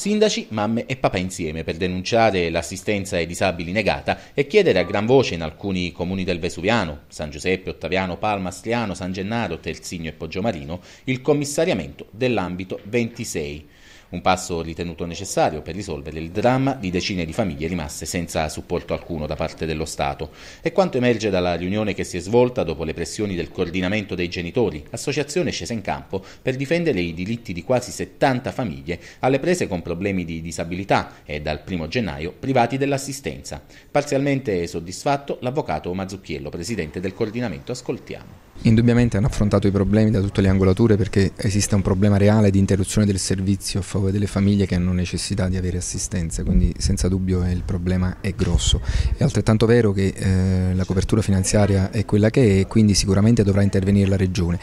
Sindaci, mamme e papà insieme per denunciare l'assistenza ai disabili negata e chiedere a gran voce in alcuni comuni del Vesuviano, San Giuseppe, Ottaviano, Palma, Astriano, San Gennaro, Terzigno e Poggiomarino, il commissariamento dell'ambito 26 un passo ritenuto necessario per risolvere il dramma di decine di famiglie rimaste senza supporto alcuno da parte dello Stato. E quanto emerge dalla riunione che si è svolta dopo le pressioni del coordinamento dei genitori, associazione scesa in campo per difendere i diritti di quasi 70 famiglie alle prese con problemi di disabilità e dal 1 gennaio privati dell'assistenza. Parzialmente soddisfatto l'avvocato Mazzucchiello, presidente del coordinamento, ascoltiamo. Indubbiamente hanno affrontato i problemi da tutte le angolature perché esiste un problema reale di interruzione del servizio a favore delle famiglie che hanno necessità di avere assistenza, quindi senza dubbio il problema è grosso. È altrettanto vero che eh, la copertura finanziaria è quella che è e quindi sicuramente dovrà intervenire la Regione.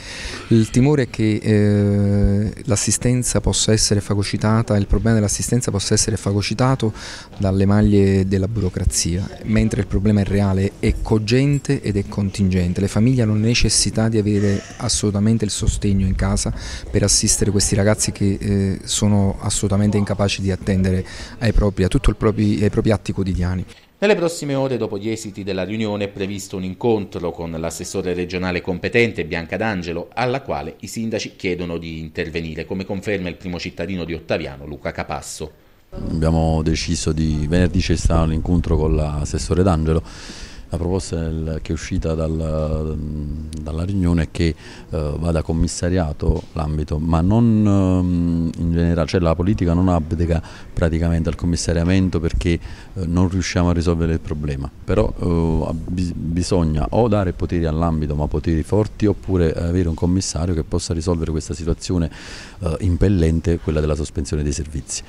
Il timore è che eh, l'assistenza possa essere fagocitata, il problema dell'assistenza possa essere fagocitato dalle maglie della burocrazia, mentre il problema è reale, è cogente ed è contingente. Le famiglie hanno necessità necessità di avere assolutamente il sostegno in casa per assistere questi ragazzi che eh, sono assolutamente incapaci di attendere ai propri, a tutti i propri atti quotidiani. Nelle prossime ore, dopo gli esiti della riunione, è previsto un incontro con l'assessore regionale competente Bianca D'Angelo, alla quale i sindaci chiedono di intervenire, come conferma il primo cittadino di Ottaviano, Luca Capasso. Abbiamo deciso di venerdì c'è stato un incontro con l'assessore D'Angelo la proposta che è uscita dal, dalla riunione è che eh, vada commissariato l'ambito, ma non eh, in generale, cioè la politica non abdica praticamente al commissariamento perché eh, non riusciamo a risolvere il problema, però eh, bisogna o dare poteri all'ambito ma poteri forti oppure avere un commissario che possa risolvere questa situazione eh, impellente, quella della sospensione dei servizi.